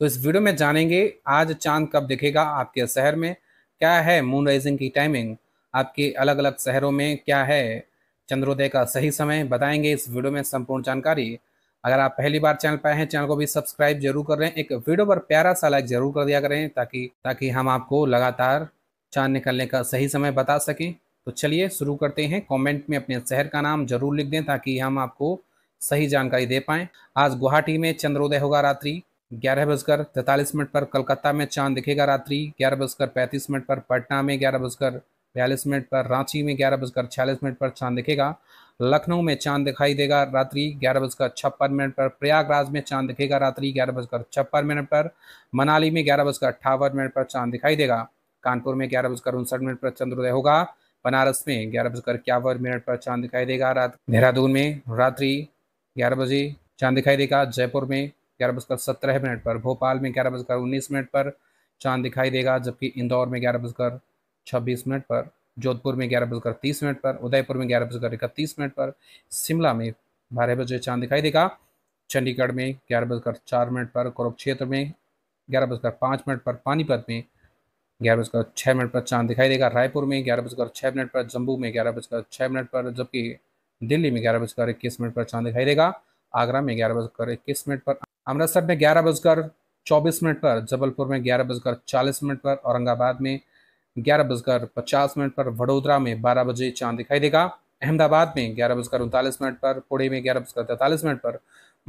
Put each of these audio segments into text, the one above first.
तो इस वीडियो में जानेंगे आज चांद कब दिखेगा आपके शहर में क्या है मून राइजिंग की टाइमिंग आपके अलग अलग शहरों में क्या है चंद्रोदय का सही समय बताएंगे इस वीडियो में संपूर्ण जानकारी अगर आप पहली बार चैनल पर आए हैं चैनल को भी सब्सक्राइब जरूर कर रहे हैं एक वीडियो पर प्यारा सा लाइक जरूर कर दिया करें ताकि ताकि हम आपको लगातार चांद निकलने का सही समय बता सकें तो चलिए शुरू करते हैं कमेंट में अपने शहर का नाम जरूर लिख दें ताकि हम आपको सही जानकारी दे पाएँ आज गुवाहाटी में चंद्रोदय होगा रात्रि ग्यारह बजकर तैंतालीस मिनट पर कलकत्ता में चांद दिखेगा रात्रि ग्यारह बजकर पैंतीस मिनट पर पटना में ग्यारह बजकर बयालीस मिनट पर रांची में ग्यारह बजकर छियालीस मिनट पर चांद दिखेगा लखनऊ में चांद दिखाई देगा रात्रि ग्यारह बजकर छप्पन मिनट पर प्रयागराज में चांद दिखेगा रात्रि ग्यारह बजकर छप्पन मिनट पर मनाली में ग्यारह बजकर अट्ठावन मिनट पर चांद दिखाई देगा कानपुर में ग्यारह बजकर उनसठ मिनट पर चंद्रोदय होगा बनारस में ग्यारह बजकर इक्यावन मिनट पर चांद दिखाई देगा रात देहरादून में रात्रि ग्यारह बजे चांद दिखाई देगा जयपुर में ग्यारह बजकर सत्रह मिनट पर भोपाल में ग्यारह बजकर उन्नीस मिनट पर चांद दिखाई देगा जबकि इंदौर में ग्यारह बजकर छब्बीस मिनट पर जोधपुर में ग्यारह बजकर तीस मिनट पर उदयपुर में ग्यारह बजकर इकतीस मिनट पर शिमला में बारह बजे चांद दिखाई देगा चंडीगढ़ में ग्यारह बजकर चार मिनट पर कुरुक्षेत्र में ग्यारह बजकर पाँच मिनट पर पानीपत में ग्यारह बजकर छः मिनट पर चांद दिखाई देगा रायपुर में ग्यारह बजकर छः मिनट पर जम्मू में ग्यारह बजकर छः मिनट पर जबकि दिल्ली में ग्यारह बजकर इक्कीस मिनट पर चांद दिखाई देगा आगरा में ग्यारह बजकर इक्कीस मिनट पर अमृतसर में ग्यारह बजकर चौबीस मिनट पर जबलपुर में ग्यारह बजकर चालीस मिनट पर औरंगाबाद में ग्यारह बजकर पचास मिनट पर वडोदरा में बारह बजे चांद दिखाई देगा अहमदाबाद में ग्यारह बजकर उनतालीस मिनट पर पुणे में ग्यारह बजकर तैतालीस मिनट पर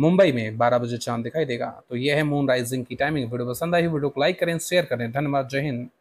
मुंबई में बारह बजे चांद दिखाई देगा तो यह है मून राइजिंग की टाइमिंग वीडियो पसंद आई वीडियो को लाइक करें शेयर करें धन्यवाद जय हिंद